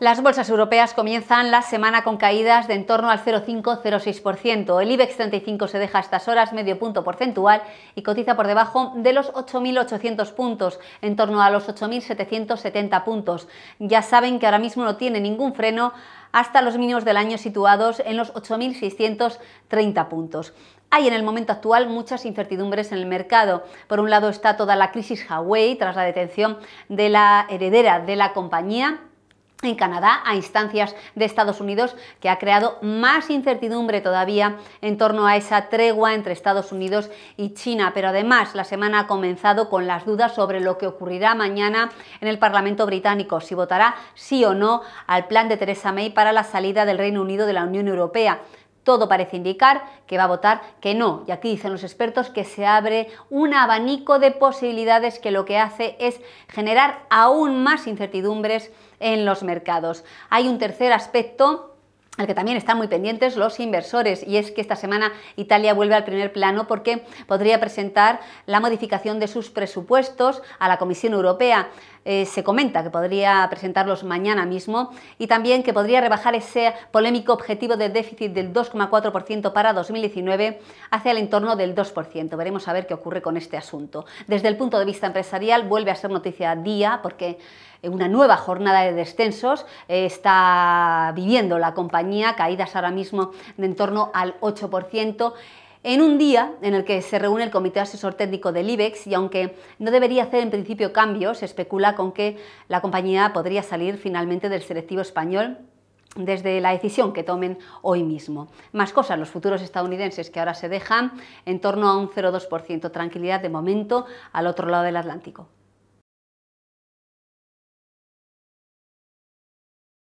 Las bolsas europeas comienzan la semana con caídas de en torno al 0,5-0,6%. El IBEX 35 se deja a estas horas medio punto porcentual y cotiza por debajo de los 8.800 puntos, en torno a los 8.770 puntos. Ya saben que ahora mismo no tiene ningún freno hasta los mínimos del año situados en los 8.630 puntos. Hay en el momento actual muchas incertidumbres en el mercado. Por un lado está toda la crisis Huawei tras la detención de la heredera de la compañía en Canadá a instancias de Estados Unidos que ha creado más incertidumbre todavía en torno a esa tregua entre Estados Unidos y China. Pero además la semana ha comenzado con las dudas sobre lo que ocurrirá mañana en el Parlamento británico, si votará sí o no al plan de Theresa May para la salida del Reino Unido de la Unión Europea. Todo parece indicar que va a votar que no. Y aquí dicen los expertos que se abre un abanico de posibilidades que lo que hace es generar aún más incertidumbres en los mercados. Hay un tercer aspecto al que también están muy pendientes los inversores y es que esta semana Italia vuelve al primer plano porque podría presentar la modificación de sus presupuestos a la Comisión Europea. Eh, se comenta que podría presentarlos mañana mismo y también que podría rebajar ese polémico objetivo de déficit del 2,4% para 2019 hacia el entorno del 2%. Veremos a ver qué ocurre con este asunto. Desde el punto de vista empresarial vuelve a ser noticia día porque una nueva jornada de descensos eh, está viviendo la compañía, caídas ahora mismo de en torno al 8% en un día en el que se reúne el Comité Asesor Técnico del IBEX y aunque no debería hacer en principio cambios, se especula con que la compañía podría salir finalmente del selectivo español desde la decisión que tomen hoy mismo. Más cosas, los futuros estadounidenses que ahora se dejan en torno a un 0,2%, tranquilidad de momento al otro lado del Atlántico.